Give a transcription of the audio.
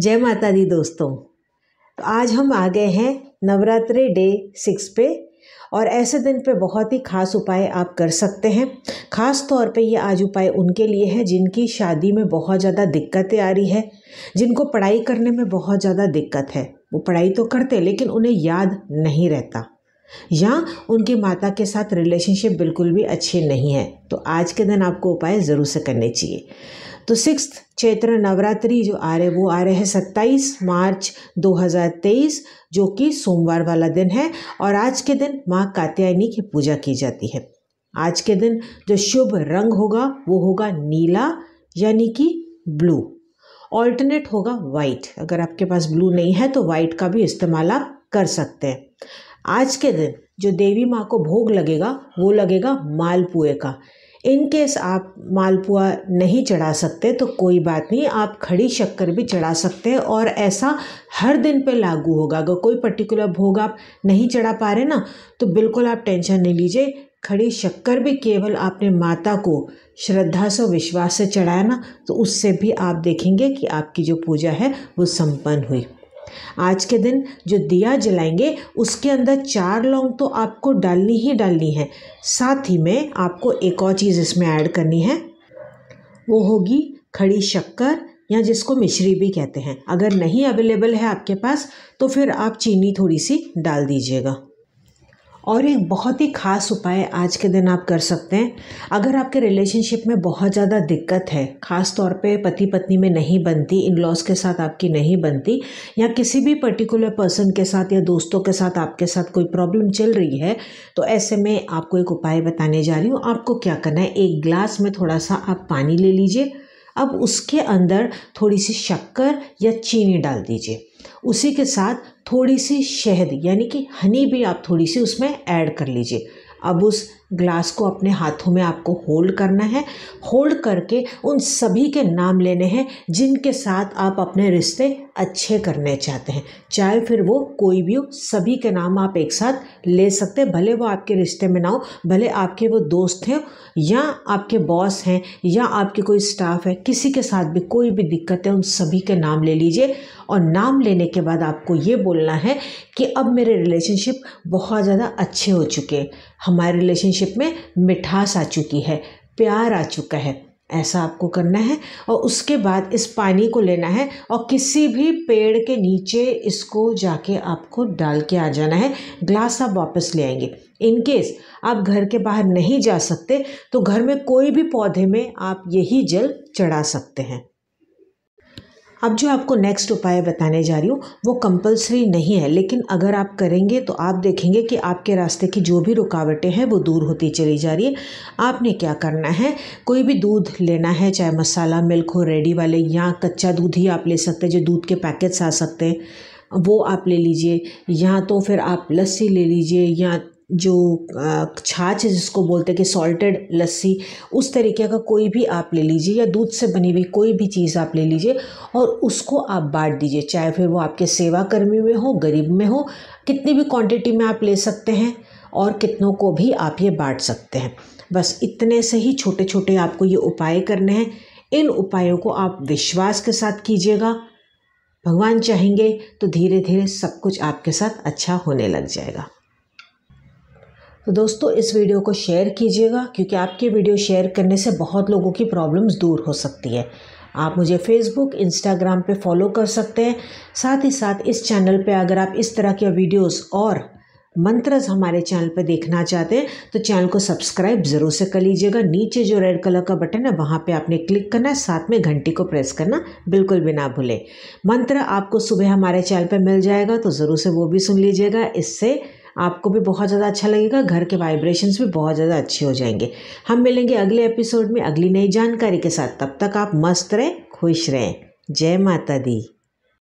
जय माता दी दोस्तों तो आज हम आ गए हैं नवरात्रि डे सिक्स पे और ऐसे दिन पे बहुत ही खास उपाय आप कर सकते हैं खास तौर पे ये आज उपाय उनके लिए हैं जिनकी शादी में बहुत ज़्यादा दिक्कतें आ रही है जिनको पढ़ाई करने में बहुत ज़्यादा दिक्कत है वो पढ़ाई तो करते लेकिन उन्हें याद नहीं रहता या उनकी माता के साथ रिलेशनशिप बिल्कुल भी अच्छी नहीं है तो आज के दिन आपको उपाय ज़रूर से करने चाहिए तो सिक्स चैत्र नवरात्रि जो आ रहे वो आ रहे हैं सत्ताईस मार्च 2023 जो कि सोमवार वाला दिन है और आज के दिन माँ कात्यायनी की पूजा की जाती है आज के दिन जो शुभ रंग होगा वो होगा नीला यानी कि ब्लू ऑल्टरनेट होगा वाइट अगर आपके पास ब्लू नहीं है तो वाइट का भी इस्तेमाल आप कर सकते हैं आज के दिन जो देवी माँ को भोग लगेगा वो लगेगा मालपुए का इन केस आप मालपुआ नहीं चढ़ा सकते तो कोई बात नहीं आप खड़ी शक्कर भी चढ़ा सकते हैं और ऐसा हर दिन पे लागू होगा अगर कोई पर्टिकुलर भोग आप नहीं चढ़ा पा रहे ना तो बिल्कुल आप टेंशन नहीं लीजिए खड़ी शक्कर भी केवल आपने माता को श्रद्धा से विश्वास से चढ़ाया ना तो उससे भी आप देखेंगे कि आपकी जो पूजा है वो संपन्न हुई आज के दिन जो दिया जलाएंगे उसके अंदर चार लौंग तो आपको डालनी ही डालनी है साथ ही में आपको एक और चीज़ इसमें ऐड करनी है वो होगी खड़ी शक्कर या जिसको मिश्री भी कहते हैं अगर नहीं अवेलेबल है आपके पास तो फिर आप चीनी थोड़ी सी डाल दीजिएगा और एक बहुत ही ख़ास उपाय आज के दिन आप कर सकते हैं अगर आपके रिलेशनशिप में बहुत ज़्यादा दिक्कत है ख़ास तौर पे पति पत्नी में नहीं बनती इन लॉज के साथ आपकी नहीं बनती या किसी भी पर्टिकुलर पर्सन के साथ या दोस्तों के साथ आपके साथ कोई प्रॉब्लम चल रही है तो ऐसे में आपको एक उपाय बताने जा रही हूँ आपको क्या करना है एक ग्लास में थोड़ा सा आप पानी ले लीजिए अब उसके अंदर थोड़ी सी शक्कर या चीनी डाल दीजिए उसी के साथ थोड़ी सी शहद यानी कि हनी भी आप थोड़ी सी उसमें ऐड कर लीजिए अब उस ग्लास को अपने हाथों में आपको होल्ड करना है होल्ड करके उन सभी के नाम लेने हैं जिनके साथ आप अपने रिश्ते अच्छे करने चाहते हैं चाहे फिर वो कोई भी हो सभी के नाम आप एक साथ ले सकते हैं भले वो आपके रिश्ते में ना हो भले आपके वो दोस्त हैं या आपके बॉस हैं या आपके कोई स्टाफ है किसी के साथ भी कोई भी दिक्कत है उन सभी के नाम ले लीजिए और नाम लेने के बाद आपको ये बोलना है कि अब मेरे रिलेशनशिप बहुत ज़्यादा अच्छे हो चुके हैं हमारे रिलेशनशिप में मिठास आ चुकी है प्यार आ चुका है ऐसा आपको करना है और उसके बाद इस पानी को लेना है और किसी भी पेड़ के नीचे इसको जाके आपको डाल के आ जाना है ग्लास आप वापस ले आएंगे इन केस आप घर के बाहर नहीं जा सकते तो घर में कोई भी पौधे में आप यही जल चढ़ा सकते हैं अब जो आपको नेक्स्ट उपाय बताने जा रही हूँ वो कंपलसरी नहीं है लेकिन अगर आप करेंगे तो आप देखेंगे कि आपके रास्ते की जो भी रुकावटें हैं वो दूर होती चली जा रही है आपने क्या करना है कोई भी दूध लेना है चाहे मसाला मिल्क हो रेडी वाले या कच्चा दूध ही आप ले सकते हैं जो दूध के पैकेट्स आ सकते हैं वो आप ले लीजिए या तो फिर आप लस्सी ले लीजिए या जो छाछ जिसको बोलते हैं कि सॉल्टेड लस्सी उस तरीके का कोई भी आप ले लीजिए या दूध से बनी हुई कोई भी चीज़ आप ले लीजिए और उसको आप बांट दीजिए चाहे फिर वो आपके सेवा कर्मी में हो गरीब में हो कितनी भी क्वांटिटी में आप ले सकते हैं और कितनों को भी आप ये बांट सकते हैं बस इतने से ही छोटे छोटे आपको ये उपाय करने हैं इन उपायों को आप विश्वास के साथ कीजिएगा भगवान चाहेंगे तो धीरे धीरे सब कुछ आपके साथ अच्छा होने लग जाएगा तो दोस्तों इस वीडियो को शेयर कीजिएगा क्योंकि आपकी वीडियो शेयर करने से बहुत लोगों की प्रॉब्लम्स दूर हो सकती है आप मुझे फेसबुक इंस्टाग्राम पे फॉलो कर सकते हैं साथ ही साथ इस चैनल पे अगर आप इस तरह के वीडियोस और मंत्रज हमारे चैनल पर देखना चाहते हैं तो चैनल को सब्सक्राइब ज़रूर से कर लीजिएगा नीचे जो रेड कलर का बटन है वहाँ पे आपने क्लिक करना है साथ में घंटी को प्रेस करना बिल्कुल भी ना भूलें मंत्र आपको सुबह हमारे चैनल पर मिल जाएगा तो ज़रूर से वो भी सुन लीजिएगा इससे आपको भी बहुत ज़्यादा अच्छा लगेगा घर के वाइब्रेशंस भी बहुत ज़्यादा अच्छे हो जाएंगे हम मिलेंगे अगले एपिसोड में अगली नई जानकारी के साथ तब तक आप मस्त रहें खुश रहें जय माता दी